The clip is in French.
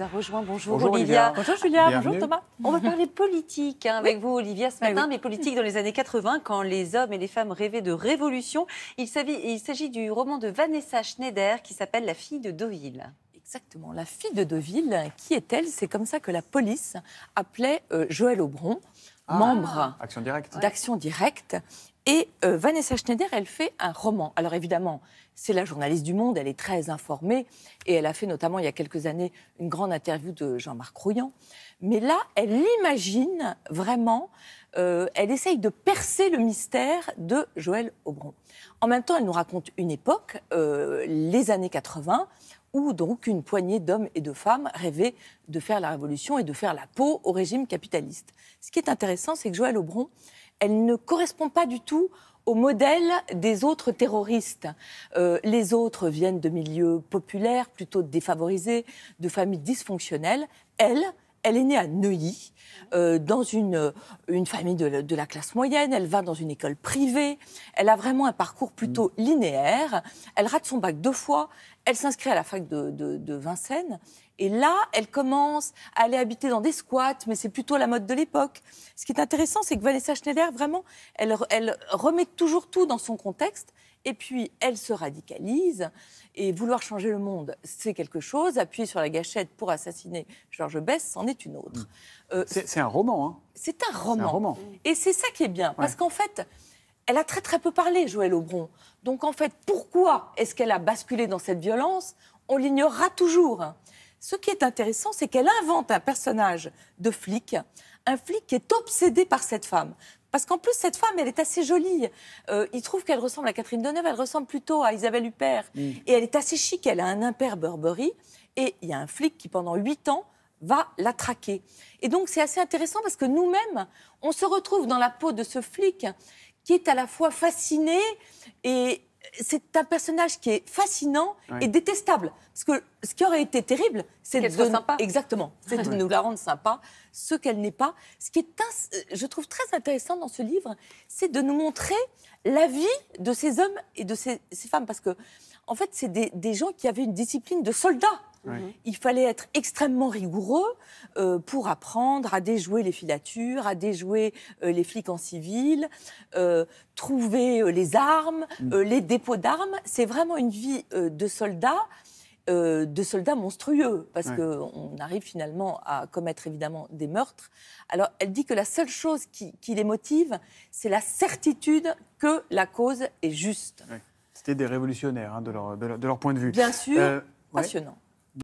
rejoint. Bonjour, Olivia. Bonjour Julia, bonjour Thomas. On va parler politique hein, avec vous Olivia ce matin, mais politique dans les années 80 quand les hommes et les femmes rêvaient de révolution. Il s'agit du roman de Vanessa Schneider qui s'appelle La fille de Deauville. Exactement, la fille de Deauville, qui est-elle C'est comme ça que la police appelait euh, Joël Aubron, ah. membre d'Action Directe, et euh, Vanessa Schneider, elle fait un roman. Alors évidemment, c'est la journaliste du Monde, elle est très informée et elle a fait notamment il y a quelques années une grande interview de Jean-Marc Rouillan. Mais là, elle l'imagine vraiment, euh, elle essaye de percer le mystère de Joël Aubron. En même temps, elle nous raconte une époque, euh, les années 80, où donc une poignée d'hommes et de femmes rêvaient de faire la révolution et de faire la peau au régime capitaliste. Ce qui est intéressant, c'est que Joël Aubron elle ne correspond pas du tout au modèle des autres terroristes. Euh, les autres viennent de milieux populaires, plutôt défavorisés, de familles dysfonctionnelles. Elle, elle est née à Neuilly. Euh, dans une, euh, une famille de, la classe moyenne, elle va dans une école privée, elle a vraiment un parcours plutôt mm. linéaire, elle rate son bac deux fois, elle s'inscrit à la fac de, Vincennes, et là, elle commence à aller habiter dans des squats, mais c'est plutôt la mode de l'époque. Ce qui est intéressant, c'est que Vanessa Schneider, vraiment, elle, elle remet toujours tout dans son contexte, et puis, elle se radicalise. Et vouloir changer le monde, c'est quelque chose. Appuyer sur la gâchette pour assassiner Georges Bess, c'en est une autre. Mm. Euh, c'est un roman. Hein. C'est un roman. Et c'est ça qui est bien, parce qu'en fait, elle a très très peu parlé, Joël Aubron. Donc en fait, pourquoi est-ce qu'elle a basculé dans cette violence On l'ignorera toujours. Ce qui est intéressant, c'est qu'elle invente un personnage de flic, un flic qui est obsédé par cette femme. Parce qu'en plus, cette femme, elle est assez jolie. Euh, il trouve qu'elle ressemble à Catherine Deneuve, elle ressemble plutôt à Isabelle Huppert. Mm. Et elle est assez chic, elle a un impair Burberry. Et il y a un flic qui, pendant huit ans, va la traquer. Et donc c'est assez intéressant parce que nous-mêmes, on se retrouve dans la peau de ce flic qui est à la fois fasciné et c'est un personnage qui est fascinant et détestable. Parce que ce qui aurait été terrible, c'est de sympa. Exactement, c'est de nous la rendre sympa, ce qu'elle n'est pas. Ce qui est, euh, je trouve très intéressant dans ce livre, c'est de nous montrer la vie de ces hommes et de ces, femmes. Parce que, en fait, c'est des, des gens qui avaient une discipline de soldats. Mhm. Il fallait être extrêmement rigoureux euh, pour apprendre à déjouer les filatures, à déjouer euh, les flics en civil, euh, trouver les armes, mm. les dépôts d'armes. C'est vraiment une vie de soldat. de soldat monstrueux, parce qu'on arrive finalement à commettre évidemment des meurtres. Alors elle dit que la seule chose qui, les motive, c'est la certitude que la cause est juste. C'était des révolutionnaires hein, de, leur, de, leur, point de vue. Bien sûr, passionnant.